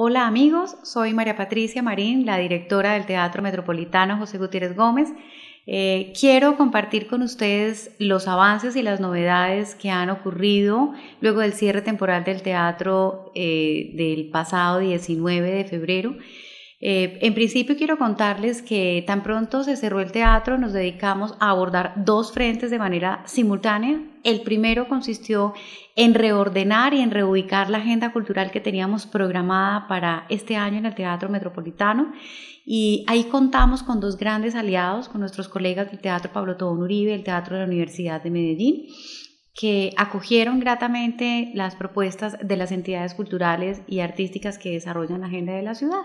Hola amigos, soy María Patricia Marín, la directora del Teatro Metropolitano José Gutiérrez Gómez. Eh, quiero compartir con ustedes los avances y las novedades que han ocurrido luego del cierre temporal del teatro eh, del pasado 19 de febrero. Eh, en principio quiero contarles que tan pronto se cerró el teatro, nos dedicamos a abordar dos frentes de manera simultánea. El primero consistió en reordenar y en reubicar la agenda cultural que teníamos programada para este año en el Teatro Metropolitano. Y ahí contamos con dos grandes aliados, con nuestros colegas del Teatro Pablo Tobón Uribe, el Teatro de la Universidad de Medellín que acogieron gratamente las propuestas de las entidades culturales y artísticas que desarrollan la agenda de la ciudad.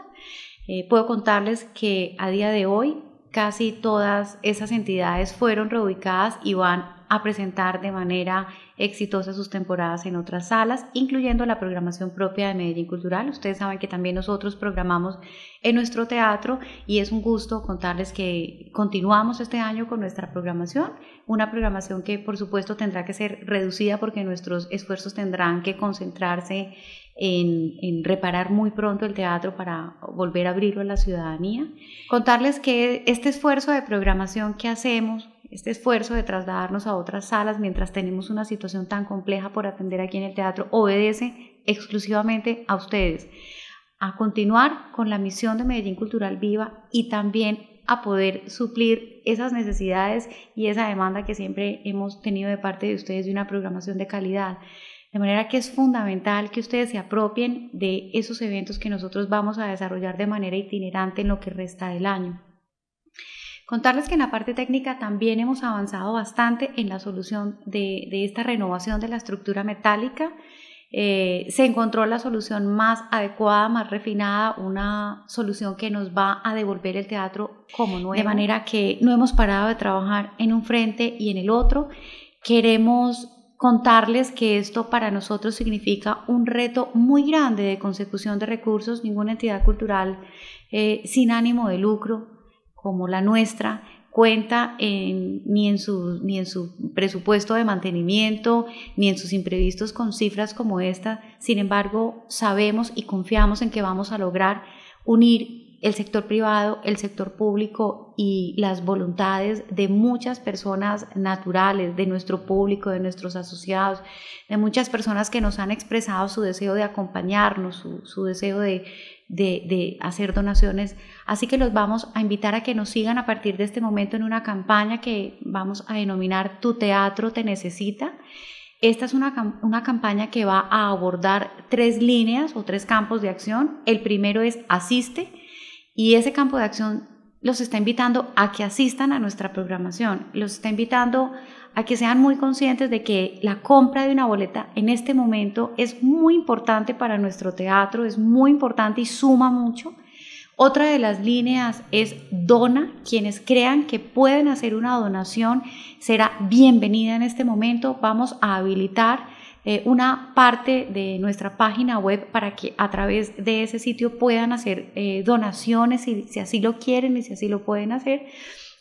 Eh, puedo contarles que a día de hoy casi todas esas entidades fueron reubicadas y van a presentar de manera exitosa sus temporadas en otras salas, incluyendo la programación propia de Medellín Cultural. Ustedes saben que también nosotros programamos en nuestro teatro y es un gusto contarles que continuamos este año con nuestra programación, una programación que por supuesto tendrá que ser reducida porque nuestros esfuerzos tendrán que concentrarse en, reparar muy pronto el teatro para volver a abrirlo a la ciudadanía. Contarles que este esfuerzo de programación que hacemos este esfuerzo de trasladarnos a otras salas mientras tenemos una situación tan compleja por atender aquí en el teatro obedece exclusivamente a ustedes, a continuar con la misión de Medellín Cultural Viva y también a poder suplir esas necesidades y esa demanda que siempre hemos tenido de parte de ustedes de una programación de calidad. De manera que es fundamental que ustedes se apropien de esos eventos que nosotros vamos a desarrollar de manera itinerante en lo que resta del año. Contarles que en la parte técnica también hemos avanzado bastante en la solución de, esta renovación de la estructura metálica. Eh, se encontró la solución más adecuada, más refinada, una solución que nos va a devolver el teatro como nuevo. De manera que no hemos parado de trabajar en un frente y en el otro. Queremos contarles que esto para nosotros significa un reto muy grande de consecución de recursos. Ninguna entidad cultural eh, sin ánimo de lucro como la nuestra cuenta ni, en su, ni en su presupuesto de mantenimiento, ni en sus imprevistos con cifras como esta. Sin embargo, sabemos y confiamos en que vamos a lograr unir el sector privado, el sector público y las voluntades de muchas personas naturales, de nuestro público, de nuestros asociados, de muchas personas que nos han expresado su deseo de acompañarnos, su, deseo de, hacer donaciones. Así que los vamos a invitar a que nos sigan a partir de este momento en una campaña que vamos a denominar Tu teatro te necesita. Esta es una, una, campaña que va a abordar tres líneas o tres campos de acción. El primero es asiste, y ese campo de acción los está invitando a que asistan a nuestra programación, los está invitando a que sean muy conscientes de que la compra de una boleta en este momento es muy importante para nuestro teatro, es muy importante y suma mucho. Otra de las líneas es dona. Quienes crean que pueden hacer una donación será bienvenida en este momento. Vamos a habilitar eh, una parte de nuestra página web para que a través de ese sitio puedan hacer eh, donaciones si así lo quieren y si así lo pueden hacer.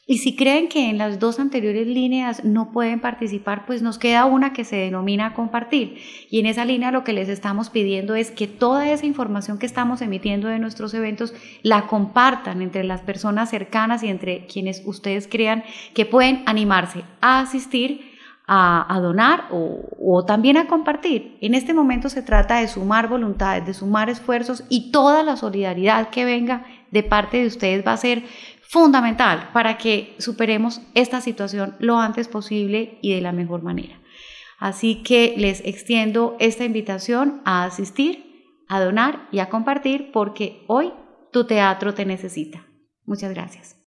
Y si creen que en las dos anteriores líneas no pueden participar, pues nos queda una que se denomina compartir. Y en esa línea lo que les estamos pidiendo es que toda esa información que estamos emitiendo de nuestros eventos la compartan entre las personas cercanas y entre quienes ustedes crean que pueden animarse a asistir a, donar o, también a compartir. En este momento se trata de sumar voluntades, de sumar esfuerzos y toda la solidaridad que venga de parte de ustedes va a ser fundamental para que superemos esta situación lo antes posible y de la mejor manera. Así que les extiendo esta invitación a asistir, a donar y a compartir porque hoy tu teatro te necesita. Muchas gracias.